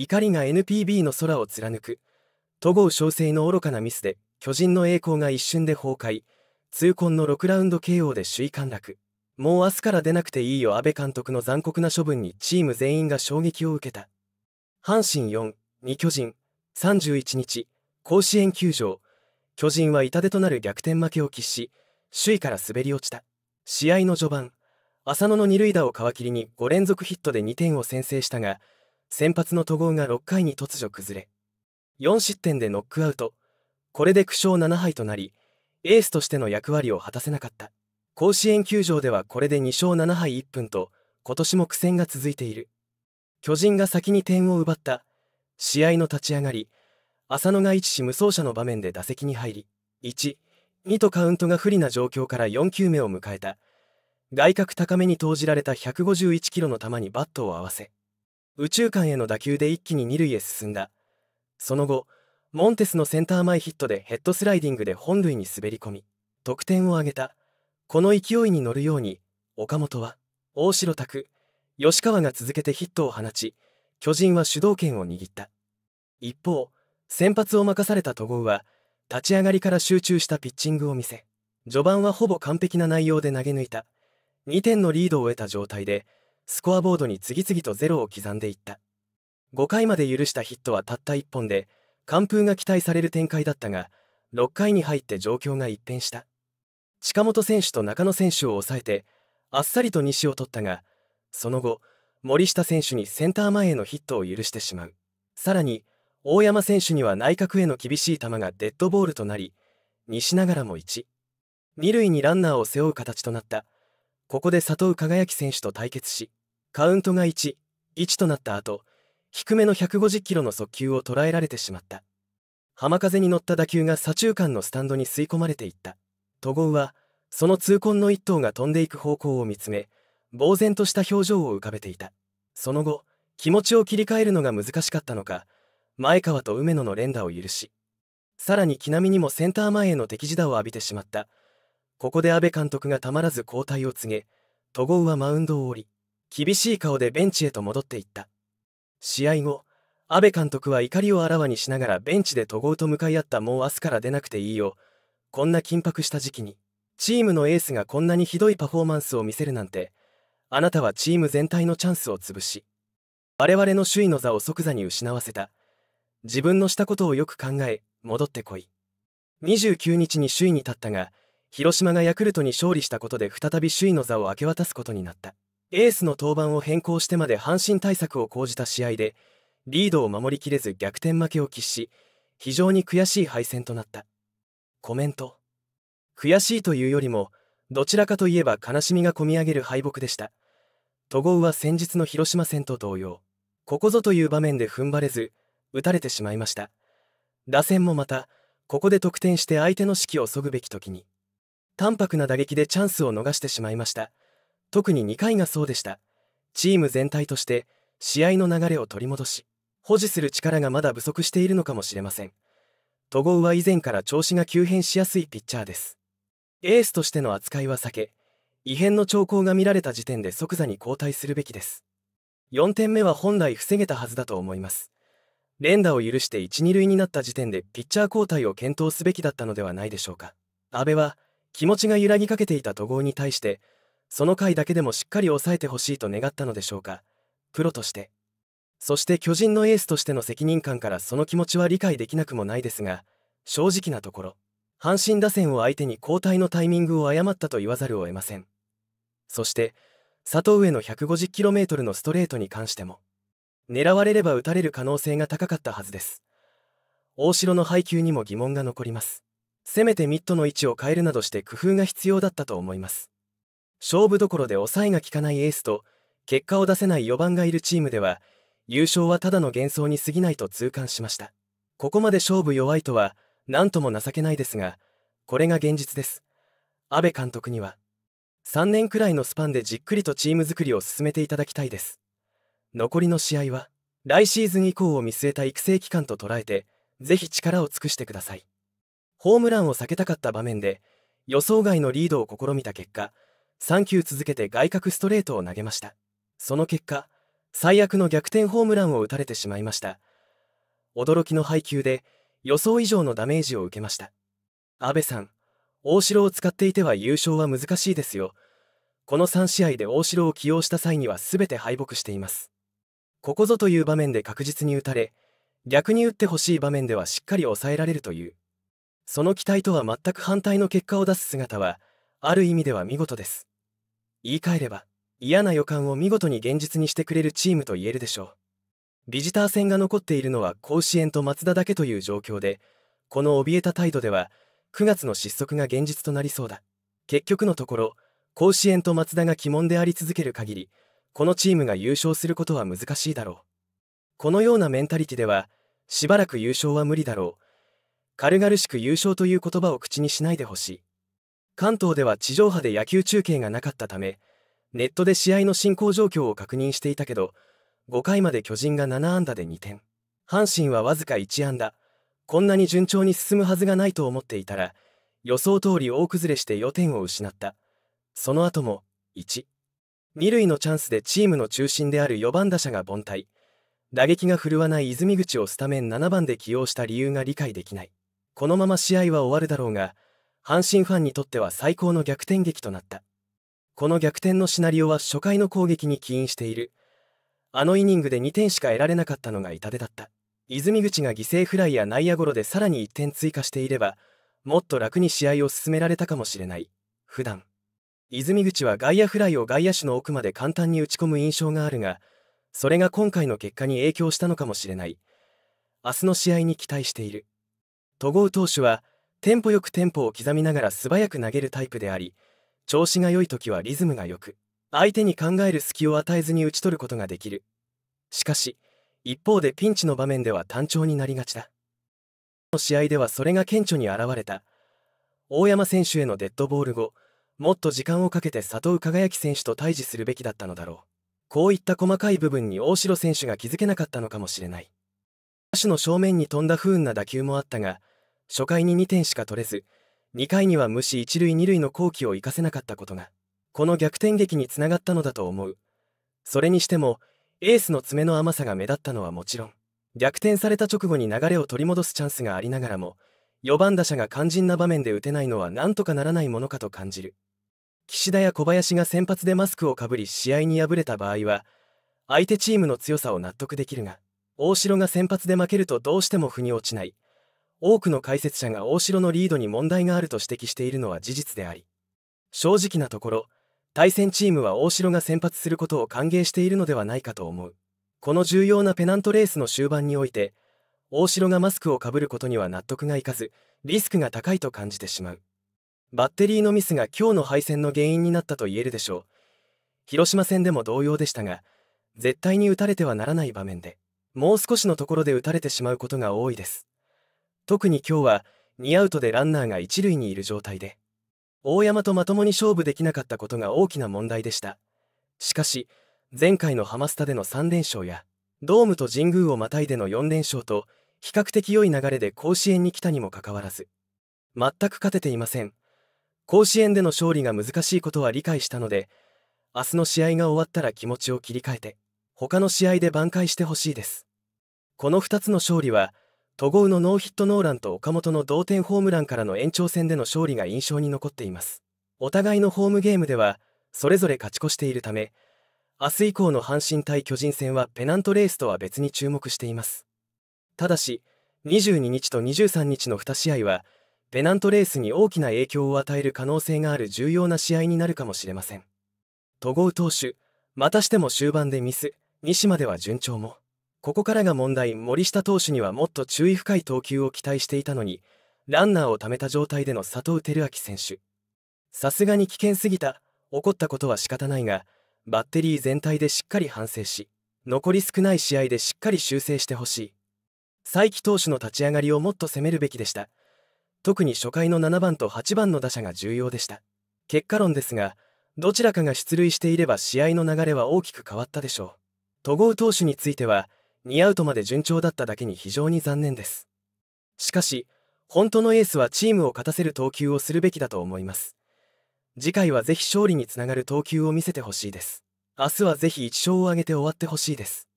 怒りが NPB の空を貫く戸郷翔征の愚かなミスで巨人の栄光が一瞬で崩壊痛恨の6ラウンド KO で首位陥落もう明日から出なくていいよ阿部監督の残酷な処分にチーム全員が衝撃を受けた阪神4、2巨人31日甲子園球場巨人は痛手となる逆転負けを喫し首位から滑り落ちた試合の序盤浅野の二塁打を皮切りに5連続ヒットで2点を先制したが先発の戸郷が6回に突如崩れ4失点でノックアウトこれで苦勝7敗となりエースとしての役割を果たせなかった甲子園球場ではこれで2勝7敗1分と今年も苦戦が続いている巨人が先に点を奪った試合の立ち上がり浅野が一死無走者の場面で打席に入り12とカウントが不利な状況から4球目を迎えた外角高めに投じられた151キロの球にバットを合わせ宇宙間への打球で一気に二塁へ進んだその後モンテスのセンター前ヒットでヘッドスライディングで本塁に滑り込み得点を挙げたこの勢いに乗るように岡本は大城拓吉川が続けてヒットを放ち巨人は主導権を握った一方先発を任された戸郷は立ち上がりから集中したピッチングを見せ序盤はほぼ完璧な内容で投げ抜いた2点のリードを得た状態でスコアボードに次々とゼロを刻んでいった5回まで許したヒットはたった1本で完封が期待される展開だったが6回に入って状況が一変した近本選手と中野選手を抑えてあっさりと西を取ったがその後森下選手にセンター前へのヒットを許してしまうさらに大山選手には内角への厳しい球がデッドボールとなり西ながらも1二塁にランナーを背負う形となったここで佐藤輝選手と対決しカウントが1、1となった後、低めの150キロの速球を捉えられてしまった。浜風に乗った打球が左中間のスタンドに吸い込まれていった。戸郷は、その痛恨の一頭が飛んでいく方向を見つめ、呆然とした表情を浮かべていた。その後、気持ちを切り替えるのが難しかったのか、前川と梅野の連打を許し、さらに木並にもセンター前への敵地打を浴びてしまった。ここで阿部監督がたまらず交代を告げ、戸郷はマウンドを降り、厳しい顔でベンチへと戻っていった試合後安倍監督は怒りをあらわにしながらベンチで戸郷と向かい合ったもう明日から出なくていいよこんな緊迫した時期にチームのエースがこんなにひどいパフォーマンスを見せるなんてあなたはチーム全体のチャンスを潰し我々の首位の座を即座に失わせた自分のしたことをよく考え戻ってこい29日に首位に立ったが広島がヤクルトに勝利したことで再び首位の座を明け渡すことになったエースの登板を変更してまで阪神対策を講じた試合でリードを守りきれず逆転負けを喫し非常に悔しい敗戦となったコメント悔しいというよりもどちらかといえば悲しみがこみ上げる敗北でした戸郷は先日の広島戦と同様ここぞという場面で踏ん張れず打たれてしまいました打線もまたここで得点して相手の士気を削ぐべき時に淡白な打撃でチャンスを逃してしまいました特に2回がそうでしたチーム全体として試合の流れを取り戻し保持する力がまだ不足しているのかもしれません戸郷は以前から調子が急変しやすいピッチャーですエースとしての扱いは避け異変の兆候が見られた時点で即座に交代するべきです4点目は本来防げたはずだと思います連打を許して1、2塁になった時点でピッチャー交代を検討すべきだったのではないでしょうか。安倍は気持ちが揺らぎかけていた戸郷に対してその回だけでもしっかり抑えてほしいと願ったのでしょうかプロとしてそして巨人のエースとしての責任感からその気持ちは理解できなくもないですが正直なところ阪神打線を相手に交代のタイミングを誤ったと言わざるを得ませんそして佐藤上の 150km のストレートに関しても狙われれば打たれる可能性が高かったはずです大城の配球にも疑問が残りますせめてミットの位置を変えるなどして工夫が必要だったと思います勝負どころで抑えが効かないエースと結果を出せない4番がいるチームでは優勝はただの幻想に過ぎないと痛感しましたここまで勝負弱いとは何とも情けないですがこれが現実です安倍監督には3年くらいのスパンでじっくりとチーム作りを進めていただきたいです残りの試合は来シーズン以降を見据えた育成期間と捉えてぜひ力を尽くしてくださいホームランを避けたかった場面で予想外のリードを試みた結果3球続けて外角ストレートを投げましたその結果最悪の逆転ホームランを打たれてしまいました驚きの配球で予想以上のダメージを受けました安倍さん大城を使っていては優勝は難しいですよこの3試合で大城を起用した際には全て敗北していますここぞという場面で確実に打たれ逆に打ってほしい場面ではしっかり抑えられるというその期待とは全く反対の結果を出す姿はある意味では見事です言い換えれば嫌な予感を見事に現実にしてくれるチームと言えるでしょうビジター戦が残っているのは甲子園と松田だけという状況でこの怯えた態度では9月の失速が現実となりそうだ結局のところ甲子園と松田が鬼門であり続ける限りこのチームが優勝することは難しいだろうこのようなメンタリティではしばらく優勝は無理だろう軽々しく優勝という言葉を口にしないでほしい関東では地上波で野球中継がなかったためネットで試合の進行状況を確認していたけど5回まで巨人が7安打で2点阪神はわずか1安打こんなに順調に進むはずがないと思っていたら予想通り大崩れして4点を失ったその後も1 2塁のチャンスでチームの中心である4番打者が凡退打撃が振るわない泉口をスタメン7番で起用した理由が理解できないこのまま試合は終わるだろうが阪神ファンにとっては最高の逆転劇となったこの逆転のシナリオは初回の攻撃に起因しているあのイニングで2点しか得られなかったのが痛手だった泉口が犠牲フライや内野ゴロでさらに1点追加していればもっと楽に試合を進められたかもしれない普段泉口は外野フライを外野手の奥まで簡単に打ち込む印象があるがそれが今回の結果に影響したのかもしれない明日の試合に期待している戸郷投手はテンポよくテンポを刻みながら素早く投げるタイプであり調子が良い時はリズムが良く相手に考える隙を与えずに打ち取ることができるしかし一方でピンチの場面では単調になりがちだの試合ではそれが顕著に現れた大山選手へのデッドボール後もっと時間をかけて佐藤輝樹選手と対峙するべきだったのだろうこういった細かい部分に大城選手が気づけなかったのかもしれない。野手の正面に飛んだ不運な打球もあったが初回に2点しか取れず2回には無視1塁2塁の好機を生かせなかったことがこの逆転劇につながったのだと思うそれにしてもエースの爪の甘さが目立ったのはもちろん逆転された直後に流れを取り戻すチャンスがありながらも4番打者が肝心な場面で打てないのはなんとかならないものかと感じる岸田や小林が先発でマスクをかぶり試合に敗れた場合は相手チームの強さを納得できるが大城が先発で負けるとどうしても腑に落ちない多くの解説者が大城のリードに問題があると指摘しているのは事実であり正直なところ対戦チームは大城が先発することを歓迎しているのではないかと思うこの重要なペナントレースの終盤において大城がマスクをかぶることには納得がいかずリスクが高いと感じてしまうバッテリーのミスが今日の敗戦の原因になったと言えるでしょう広島戦でも同様でしたが絶対に打たれてはならない場面でもう少しのところで打たれてしまうことが多いです特に今日は2アウトでランナーが1塁にいる状態で大山とまともに勝負できなかったことが大きな問題でしたしかし前回のハマスタでの3連勝やドームと神宮をまたいでの4連勝と比較的良い流れで甲子園に来たにもかかわらず全く勝てていません甲子園での勝利が難しいことは理解したので明日の試合が終わったら気持ちを切り替えて他の試合で挽回してほしいですこの2つの勝利は戸郷のノーヒットノーランと岡本の同点ホームランからの延長戦での勝利が印象に残っていますお互いのホームゲームではそれぞれ勝ち越しているため明日以降の阪神対巨人戦はペナントレースとは別に注目していますただし22日と23日の2試合はペナントレースに大きな影響を与える可能性がある重要な試合になるかもしれません戸郷投手またしても終盤でミス西までは順調もここからが問題森下投手にはもっと注意深い投球を期待していたのにランナーを貯めた状態での佐藤輝明選手さすがに危険すぎた怒ったことは仕方ないがバッテリー全体でしっかり反省し残り少ない試合でしっかり修正してほしい才木投手の立ち上がりをもっと攻めるべきでした特に初回の7番と8番の打者が重要でした結果論ですがどちらかが出塁していれば試合の流れは大きく変わったでしょう戸郷投手については似合うとまで順調だっただけに非常に残念です。しかし、本当のエースはチームを勝たせる投球をするべきだと思います。次回はぜひ勝利につながる投球を見せてほしいです。明日はぜひ1勝を挙げて終わってほしいです。